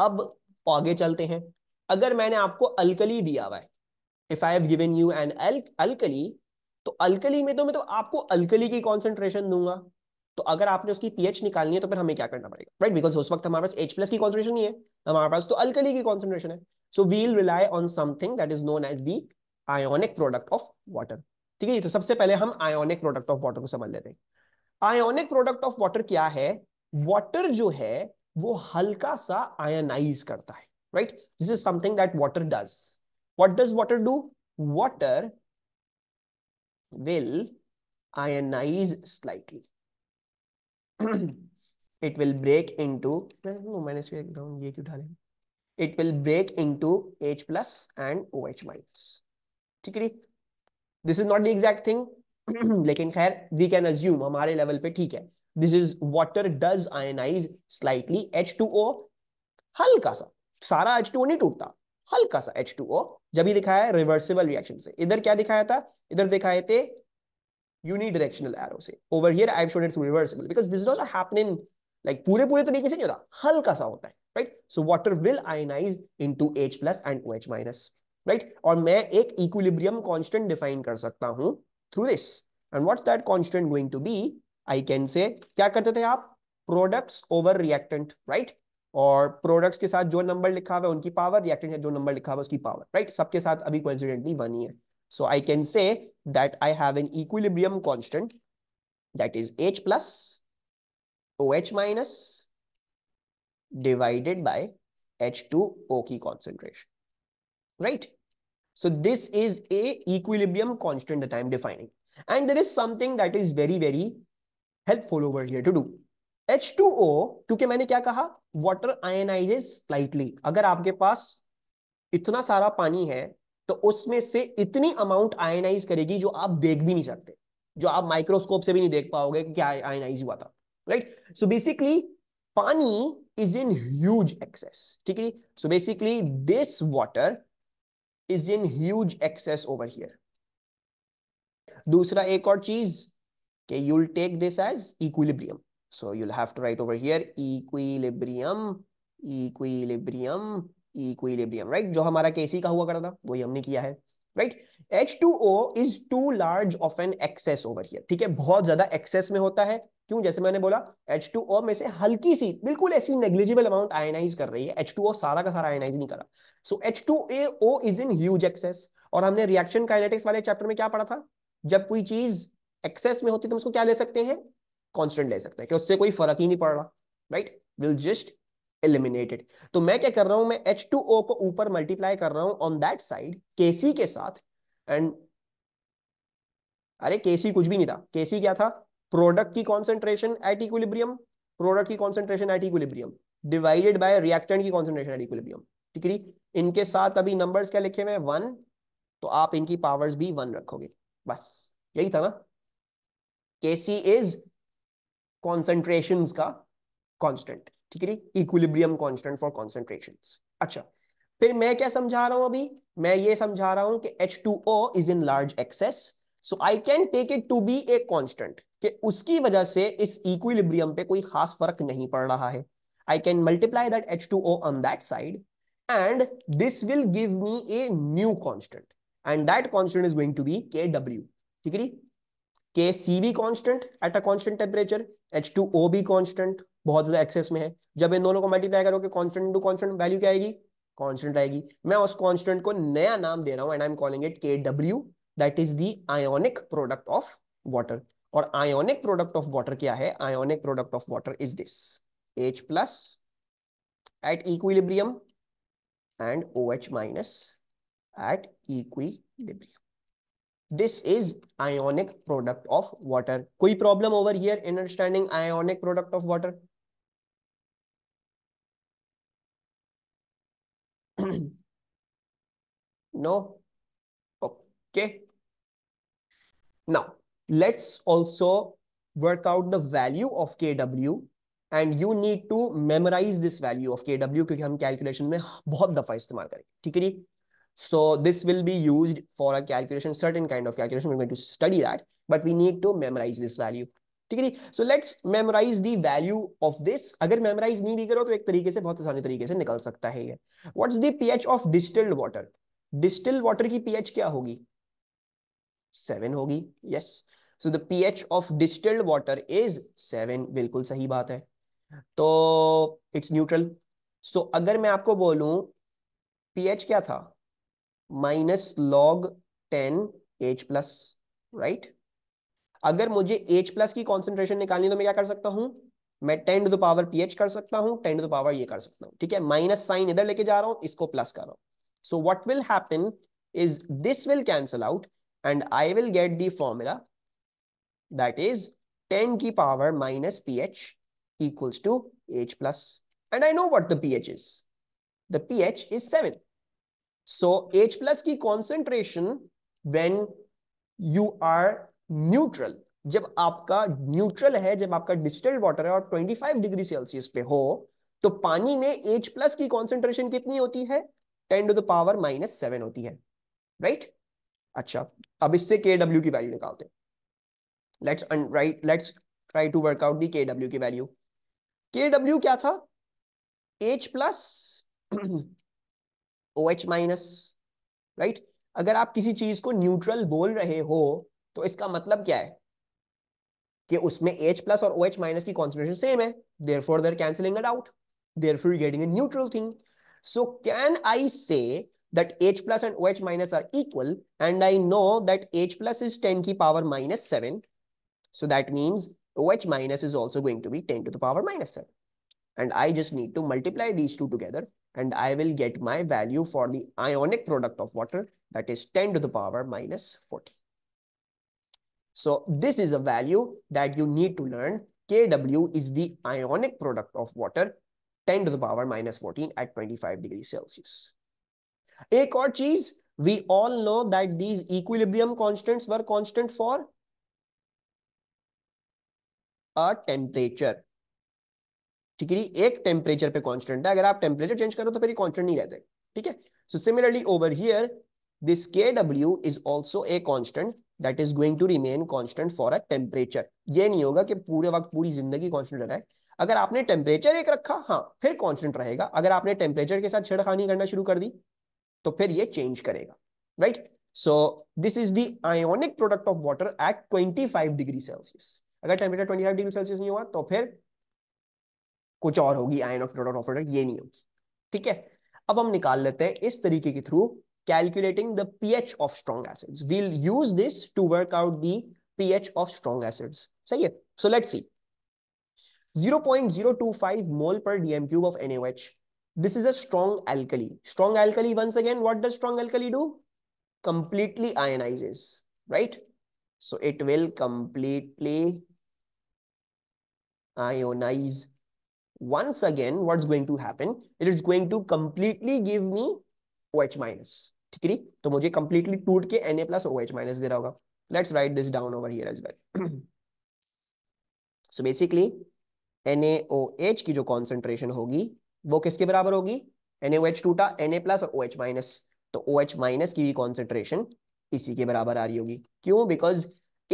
अब आगे चलते हैं अगर मैंने आपको अल्कली दिया हुआ है if I given you an alkali तो अल्कली में तो मैं तो आपको अल्कली की कॉन्सेंट्रेशन दूंगा तो अगर आपने उसकी पीएच निकालनी है तो फिर हमें क्या करना पड़ेगा राइट बिकॉज उस वक्त हमारे पास एच प्लस की कॉन्सेंट्रेशन नहीं है हमारे पास तो अल्कली की कॉन्सेंट्रेशन है so we'll rely on something that is known as the ionic product of water ठीक है तो सबसे पहले हम आयोनिक प्रोडक्ट ऑफ वाटर को समझ लेते हैं आयोनिक प्रोडक्ट ऑफ वाटर क्या है वाटर जो है वो हल्का सा आयनाइज करता है right this is something that water does what does water do water will ionise slightly it will break into मैंने इसको एकदम ये क्यों उठा it will break into H plus and O H minus ठीक है this is not the exact thing लेकिन खैर वी कैन अज्यूम हमारे लेवल पे ठीक है this is water does ionise slightly H two O हल्का सा सारा एच टू ओ नहीं टूटता हल्का सा एच टू ओ जब ही दिखाया है रिवर्सिबल रिएक्शन से इधर क्या दिखाया था इधर दिखाए थे यूनिडायरेक्शनल एरो से over here I showed it through reversible because this not happening like पूरे पूरे तरीके से नहीं होता हल्का सा होता है right so water will ionise into H plus and H minus right और मैं एक इक्विलिब्रियम कॉन्स्टेंट डिफाइन कर सकता हूं through this and what's that constant going to be I can say क्या करते थे आप प्रोडक्ट्स ओवर रिएक्टेंट राइट और प्रोडक्ट्स के साथ जो नंबर लिखा हुआ है उनकी पावर रिएक्टेंट है जो नंबर लिखा हुआ है उसकी पावर राइट सबके साथ अभी कॉन्सिडेंटली वन ही है so I can say that I have an equilibrium constant that is H plus O H minus divided by H2O key concentration, right? So this is a equilibrium constant that I'm defining. And there is something that is very, very helpful over here to do. H2O क्योंकि मैंने क्या कहा water ionise slightly अगर आपके पास इतना सारा पानी है तो उसमें से इतनी अमाउंट आयनाइज करेगी जो आप देख भी नहीं सकते जो आप माइक्रोस्कोप से भी नहीं देख पाओगे कि क्या आयनाइज हुआ था राइट सो बेसिकली पानी इज इन ह्यूज एक्सेस ठीक है so basically this water is in huge excess over here दूसरा एक और चीज Okay, you'll take this as equilibrium. So you'll have to write over here equilibrium, equilibrium, equilibrium, right? जो हमारा KC का हुआ करता था वही हमने किया है right H2O is too large of an excess over here. ठीक है बहुत ज्यादा एक्सेस में होता है क्यों जैसे मैंने बोला H2O में से हल्की सी बिल्कुल ऐसी नेग्लिजिबल अमाउंट आयनाइज कर रही है H2O सारा का सारा आयनाइज नहीं करा so so, H2AO is in huge excess और हमने रिएक्शन काइनेटिक्स वाले चैप्टर में क्या पढ़ा था जब कोई चीज एक्सेस में होती तो उसको क्या ले सकते हैं कॉन्स्टेंट ले सकते हैं कि उससे कोई फर्क ही नहीं पड़ रहा राइट विल जस्ट एलिमिनेटेड तो मैं क्या कर रहा हूं मैं H2O को ऊपर मल्टीप्लाई कर रहा हूं ऑन दैट साइड केसी के साथ एंड अरे केसी कुछ भी नहीं था केसी क्या था प्रोडक्ट की कॉन्सेंट्रेशन एट इक्विलिब्रियम प्रोडक्ट की concentration at equilibrium divided by reactant की कॉन्सेंट्रेशन एट इक्विलिब्रियम ठीक है इनके साथ अभी नंबर्स क्या लिखे हुए हैं वन तो आप इनकी पावर्स भी वन रखोगे बस यही था ना केसी इज कॉन्सेंट्रेशन का कॉन्स्टेंट ठीक है इक्विलिब्रियम कॉन्स्टेंट फॉर कॉन्सेंट्रेशन अच्छा फिर मैं क्या समझा रहा हूं अभी मैं ये समझा रहा हूं कि H two O is in large excess so I can take it to be a constant कि उसकी वजह से इस इक्विलिब्रियम पे कोई खास फर्क नहीं पड़ रहा है I can multiply that H two O on that side and this will give me a new constant and that constant is going to be K W ठीक है K C be constant at a constant temperature H two O be constant बहुत ज्यादा access में है जब इन दोनों को multiply करोगे कॉन्स्टेंट टू कॉन्स्टेंट वैल्यू क्या आएगी कॉन्स्टेंट आएगी मैं उस कॉन्स्टेंट को नया नाम दे रहा हूँ and I am calling it K W that is the ionic product of water और आयोनिक प्रोडक्ट ऑफ वॉटर क्या है ionic product of water is this H plus at equilibrium and O H minus at equilibrium this is ionic product of water koi problem over here in understanding ionic product of water no okay now let's also work out the value of kw and you need to memorise this value of K W क्योंकि हम calculation में बहुत दफा इस्तेमाल करेंगे ठीक है जी So this will be used for a calculation, certain kind of calculation. We're going to study that, but we need to memorize this value. ठीक है जी so let's memorise the value of this अगर memorise नहीं भी करो तो एक तरीके से बहुत आसानी तरीके से निकल सकता है ये what's the pH of distilled water distilled water की पीएच क्या होगी सेवन होगी yes so the pH of distilled water is seven बिल्कुल सही बात है तो इट्स न्यूट्रल सो अगर मैं आपको बोलूं पीएच क्या था minus log ten H plus right अगर मुझे एच प्लस की कॉन्सेंट्रेशन निकालनी तो मैं क्या कर सकता हूं मैं ten to the power P H कर सकता हूं टेन टू द पावर ये कर सकता हूं ठीक है माइनस साइन इधर लेके जा रहा हूं इसको प्लस कर रहा हूं so what will happen is this will cancel out and I will get the formula that is ten की power minus P H equals to H plus and I know what the P H is the P H is seven So H plus की concentration when you are neutral. जब आपका neutral है जब आपका distilled water है और 25 degree Celsius पे हो तो पानी में H प्लस की कॉन्सेंट्रेशन कितनी होती है 10 to the power minus seven होती है राइट right? अच्छा अब इससे के डब्ल्यू की वैल्यू निकालते हैं let's write let's try to work out the K W की वैल्यू के डब्ल्यू क्या था H plus O H minus right अगर आप किसी चीज को न्यूट्रल बोल रहे हो तो इसका मतलब क्या है कि उसमें H प्लस और OH माइनस की कॉन्सेंट्रेशन सेम है therefore they're cancelling it out therefore getting a neutral thing so can I say that H plus and OH minus are equal and I know that H plus is 10 to the power minus 7. So that means OH minus is also going to be 10 to the power minus 7. And I just need to multiply these two together and I will get my value for the ionic product of water that is 10 to the power minus 40. So this is a value that you need to learn. Kw is the ionic product of water 10 to the power minus 14 at 25 degrees Celsius. Ek aur cheese we all know that these equilibrium constants were constant for a temperature. ठीक है एक temperature पे constant है अगर आप temperature change करो तो फिर कॉन्स्टेंट नहीं रहते ठीक है so similarly over here this K W is also a constant that is going to remain constant for a temperature ये नहीं होगा कि पूरे वक्त पूरी जिंदगी कॉन्स्टेंट रहा है अगर आपने टेम्परेचर एक रखा हाँ फिर कॉन्स्टेंट रहेगा अगर आपने टेम्परेचर के साथ छेड़खानी करना शुरू कर दी तो फिर ये चेंज करेगा right so this is the ionic product of water at 25 degree Celsius अगर टेम्परेचर 25 डिग्री सेल्सियस नहीं हुआ तो फिर कुछ और होगी ion of product of product ये नहीं होगी ठीक है अब हम निकाल लेते हैं इस तरीके के through calculating the pH of strong acids we'll use this to work out the H of strong acids सही है so let see 0.025 mole per D M cube of N A O H this is a strong alkali strong alkali once again what does strong alkali do completely ionises right so it will completely ionise once again what's going to happen it is going to completely give me OH minus ठीक है तो मुझे completely टूट के Na plus OH minus दे रहा होगा let's write this down over here as well so basically NaOH की जो कॉन्सेंट्रेशन होगी वो किसके बराबर होगी NaOH टूटा Na प्लस और OH माइनस तो OH माइनस की भी कॉन्सेंट्रेशन इसी के बराबर आ रही होगी क्यों बिकॉज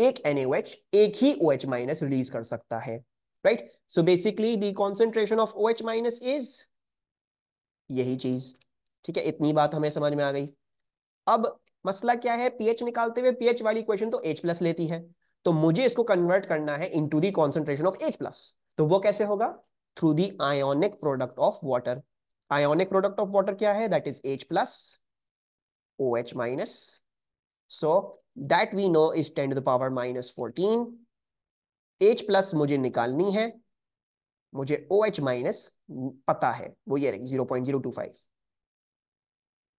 एक NaOH एक ही OH माइनस रिलीज कर सकता है right? So basically the concentration of OH minus is यही चीज ठीक है इतनी बात हमें समझ में आ गई अब मसला क्या है पीएच निकालते हुए पीएच वाली इक्वेशन तो एच प्लस लेती है तो मुझे इसको कन्वर्ट करना है into the concentration of H plus तो वो कैसे होगा through the ionic product of water ionic product of water क्या है that is H plus O H minus so that we know is ten to the power minus fourteen H plus मुझे निकालनी है मुझे ओ एच माइनस पता है वो ये zero point zero two five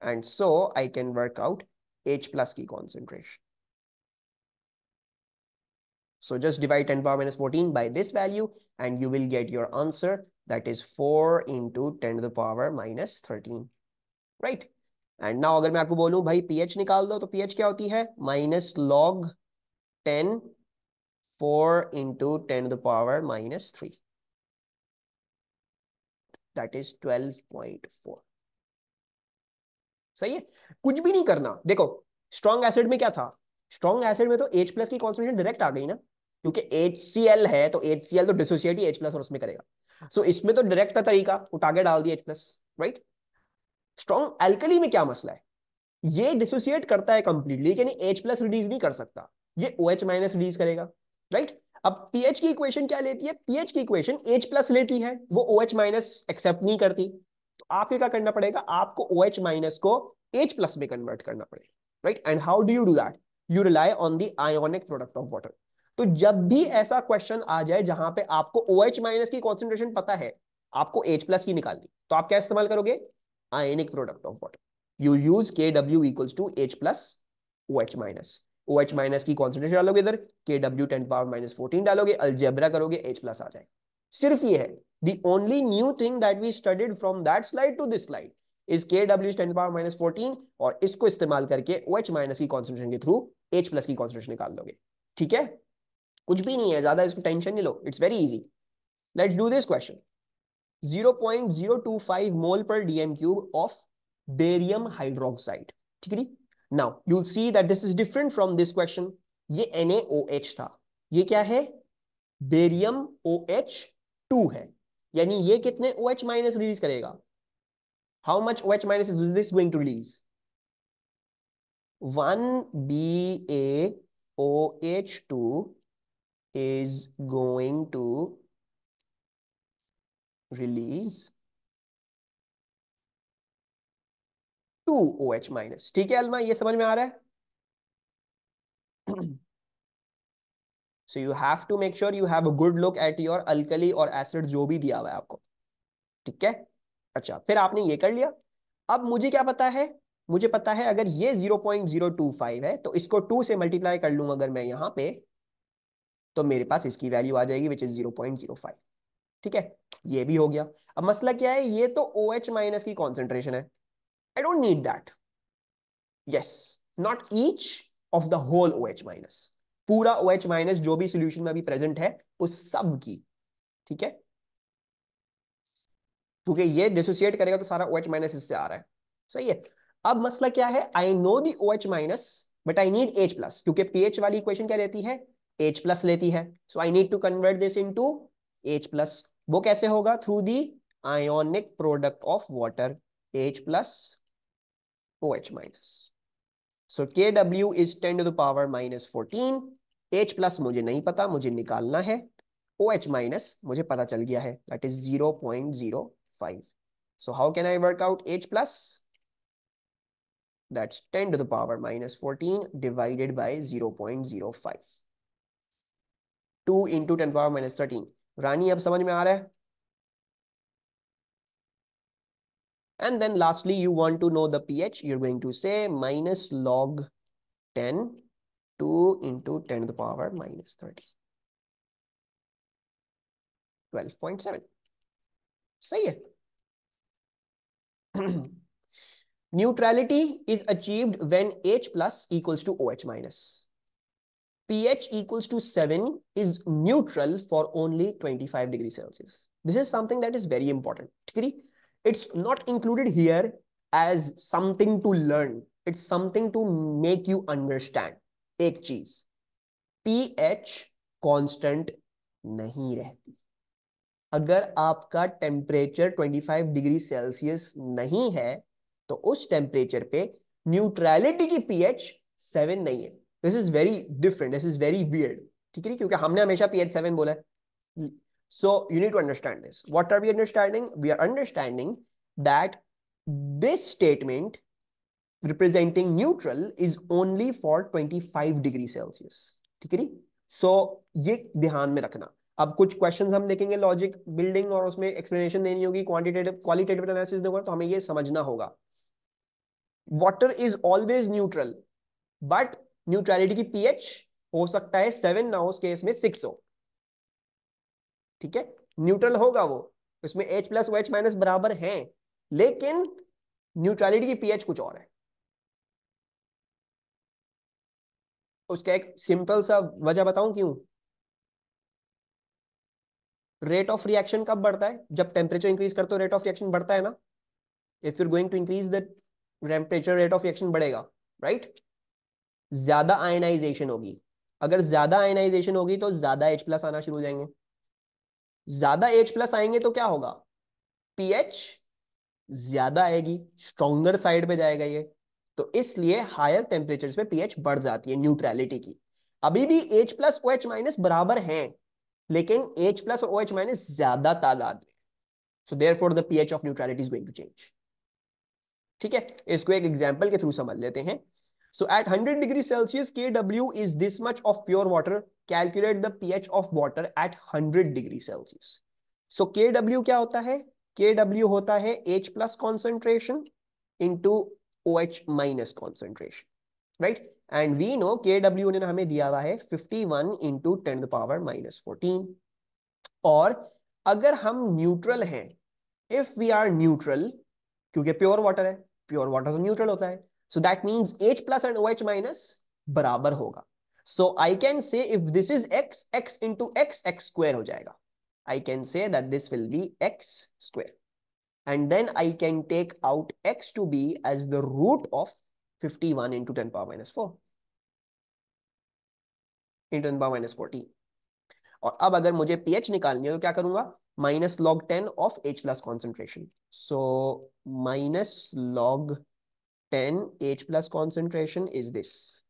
and so I can work out H plus की concentration so just divide ten power minus fourteen by this value and you will get your answer that is four into ten the power minus thirteen right and now अगर मैं आपको बोलूं भाई pH निकाल दो तो pH क्या होती है minus log ten 4 into 10 to the power minus 3. That is 12.4. सही है कुछ भी नहीं करना देखो स्ट्रॉन्ग एसिड में क्या था स्ट्रॉन्ग एसिड में तो H प्लस की कॉन्सेंट्रेशन डायरेक्ट आ गई ना क्योंकि HCl है तो HCl तो डिसोसिएट ही H प्लस और उसमें करेगा सो so, इसमें तो डायरेक्ट तरीका उठा के डाल दिया H plus right strong alkali में क्या मसला है ये डिसोसिएट करता है कंप्लीटली यानी H प्लस रिलीज नहीं कर सकता ये OH माइनस रिलीज करेगा राइट अब पीएच की इक्वेशन क्या लेती है pH H equation H plus लेती है वो ओ एच माइनस एक्सेप्ट नहीं करती तो आपके क्या करना पड़ेगा आपको ओ एच माइनस को एच प्लस में कन्वर्ट करना पड़ेगा right and how do you do that you rely on the ionic product of water तो जब भी ऐसा क्वेश्चन आ जाए जहां पे आपको ओ एच माइनस की कॉन्सेंट्रेशन पता है आपको एच प्लस की निकालनी तो आप क्या इस्तेमाल करोगे ionic product of water you use K W equals to H plus O H minus O H minus की कॉन्सेंट्रेशन डालोगे इधर K W ten power minus fourteen डालोगे अल्जेब्रा करोगे एच प्लस आ जाएगा सिर्फ ये है the only new thing that we studied from that slide to this slide is K W ten power minus fourteen और इसको इस्तेमाल करके ओ एच माइनस की कॉन्सेंट्रेशन के थ्रू एच प्लस की कॉन्सेंट्रेशन निकाल लोगे ठीक है कुछ भी नहीं है ज्यादा इसको टेंशन नहीं लो it's very easy let's do this question 0.025 mole per D M cube of barium hydroxide ठीक है now you'll see that this is different from this question ये NaOH था ये क्या है बेरियम OH टू है यानी ये कितने ओ एच माइनस रिलीज करेगा how much O H minus is this going to release one B A O H two is going to release two O H minus ठीक है अलमा ये समझ में आ रहा है so you have to make sure you have a good look at your alkali और एसिड जो भी दिया हुआ है आपको ठीक है अच्छा फिर आपने ये कर लिया अब मुझे क्या पता है मुझे पता है अगर ये 0.025 है तो इसको 2 से मल्टीप्लाई कर लूंगा अगर मैं यहां पे तो मेरे पास इसकी वैल्यू आ जाएगी विच इज 0.05 ठीक है ये भी हो गया अब मसला क्या है ये तो ओ OH माइनस की कॉन्सेंट्रेशन है I don't need that. Yes, not each of the whole OH minus. पूरा OH minus जो भी सोल्यूशन में अभी प्रेजेंट है उस सब की ठीक है क्योंकि ये डिसोसिएट करेगा तो सारा OH माइनस इससे आ रहा है सही है अब मसला क्या है I know the OH minus but I need H plus क्योंकि pH वाली इक्वेशन क्या लेती है H प्लस लेती है so I need to convert this to H plus वो कैसे होगा through the ionic product of water H प्लस OH minus. So Kw is 10 to the power minus 14. H plus मुझे नहीं पता मुझे निकालना है OH minus मुझे पता चल गया है that is 0.05. So how can I work out H plus? That's 10 to the power minus 14 divided by 0.05. 2 into 10 power minus 13. रानी अब समझ में आ रहा है And then lastly, you want to know the pH. You're going to say minus log 10, 2 into 10 to the power minus 30. 12.7. Say it. Neutrality is achieved when H plus equals to OH minus. pH equals to 7 is neutral for only 25 degrees Celsius. This is something that is very important. it's not included here as something to learn it's something to make you understand ek cheez pH constant nahi rehti अगर आपका temperature 25 degree Celsius नहीं है तो उस temperature पे neutrality की pH seven नहीं है this is very different this is very weird ठीक है क्योंकि हमने हमेशा पीएच सेवन बोला है So you need to understand this. What are we understanding? We are understanding that this statement representing neutral is only for 25 degree Celsius. ठीक है So ye dhyan mein rakhna अब कुछ क्वेश्चंस हम देखेंगे logic building और उसमें explanation देनी होगी क्वांटिटेटिव क्वालिटेटिव एनालिसिस देगा तो हमें ये समझना होगा water is always neutral but neutrality की पीएच हो सकता है सेवन ना उस केस में सिक्स हो ठीक है न्यूट्रल होगा वो उसमें एच प्लस एच माइनस बराबर है लेकिन न्यूट्रलिटी की पीएच कुछ और है उसका एक सिंपल सा वजह बताऊं क्यों रेट ऑफ रिएक्शन कब बढ़ता है जब टेम्परेचर इंक्रीज करते हो रेट ऑफ रिएक्शन बढ़ता है ना if you're going to increase the rate of reaction बढ़ेगा राइट ज्यादा आयनाइजेशन होगी अगर ज्यादा आयनाइजेशन होगी तो ज्यादा एच प्लस आना शुरू हो जाएंगे ज्यादा एच प्लस आएंगे तो क्या होगा पीएच ज्यादा आएगी स्ट्रॉन्गर साइड में जाएगा ये तो इसलिए हायर टेम्परेचर में पीएच बढ़ जाती है न्यूट्रलिटी की अभी भी H plus O H minus बराबर है लेकिन एच प्लस और ओ एच माइनस ज्यादा तादाद में सो देर फॉर दीएच of neutrality is going to change ठीक है इसको एक एग्जाम्पल के थ्रू समझ लेते हैं So at 100 degrees Celsius, Kw is this much of pure water. Calculate the pH of water at 100 degrees Celsius. So Kw क्या होता है? Kw होता है H plus concentration into OH minus concentration, right? And we know Kw ने हमें दिया हुआ है 51 into 10 to the power minus 14. और अगर हम neutral हैं, if we are neutral, क्योंकि pure water है, प्योर वाटर तो न्यूट्रल होता है, So that means H plus and OH minus बराबर होगा So I can say if this is X, X into X, X square हो जाएगा. I can say that this will be X square. And then I can take out X to be as the root of 51 into 10 power minus 4. Into 10 power minus 14. और अब अगर मुझे pH निकालनी है तो क्या करूंगा minus log ten of H plus concentration so minus log 10 H plus concentration is this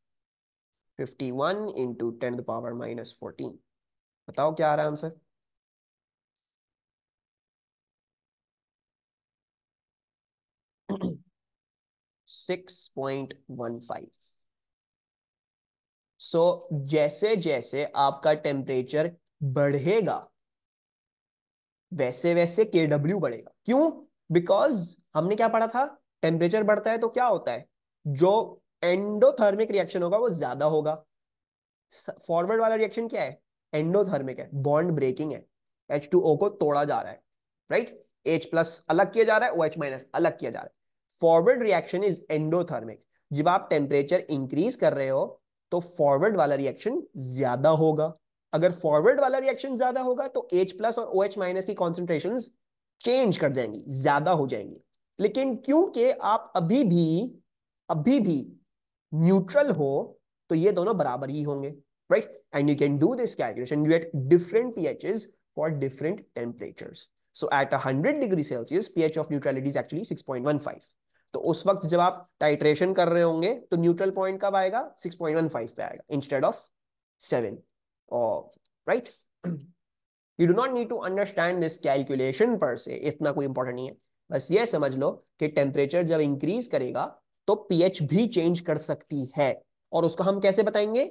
51 into 10 to the power minus 14 बताओ क्या आ रहा है answer six point one five so जैसे जैसे आपका टेम्परेचर बढ़ेगा वैसे वैसे के डब्ल्यू बढ़ेगा क्यों बिकॉज हमने क्या पढ़ा था टेम्परेचर बढ़ता है तो क्या होता है जो एंडोथर्मिक रिएक्शन होगा वो ज्यादा होगा फॉरवर्ड वाला रिएक्शन क्या है एंडोथर्मिक है बॉन्ड ब्रेकिंग है एच टू ओ को तोड़ा जा रहा है राइट एच प्लस अलग किया जा रहा है ओ एच माइनस अलग किया जा रहा है फॉरवर्ड रिएक्शन इज एंडोथर्मिक जब आप टेम्परेचर इंक्रीज कर रहे हो तो फॉरवर्ड वाला रिएक्शन ज्यादा होगा अगर फॉरवर्ड वाला रिएक्शन ज्यादा होगा तो H प्लस और OH माइनस की कॉन्सेंट्रेशन चेंज कर जाएंगी ज्यादा हो जाएंगी लेकिन क्योंकि आप अभी भी अभी भी न्यूट्रल हो तो ये दोनों बराबर ही होंगे right and you can do this calculation you at different pHs for different temperatures. So at 100 degree Celsius, pH of neutrality is actually 6.15. तो उस वक्त जब आप टाइट्रेशन कर रहे होंगे तो न्यूट्रल पॉइंट कब आएगा 6.15 पे आएगा इंस्टेड ऑफ 7 और right you do not need to understand this calculation पर से इतना कोई इंपॉर्टेंट नहीं है बस ये समझ लो कि टेम्परेचर जब इंक्रीज करेगा तो पीएच भी चेंज कर सकती है और उसका हम कैसे बताएंगे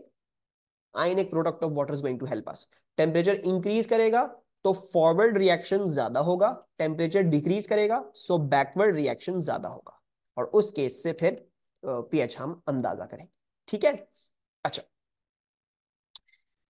ionic product of water is going to help us temperature increase करेगा तो फॉरवर्ड रिएक्शन ज्यादा होगा टेम्परेचर डिक्रीज करेगा सो बैकवर्ड रिएक्शन ज्यादा होगा और उस केस से फिर पीएच हम अंदाजा करें ठीक है अच्छा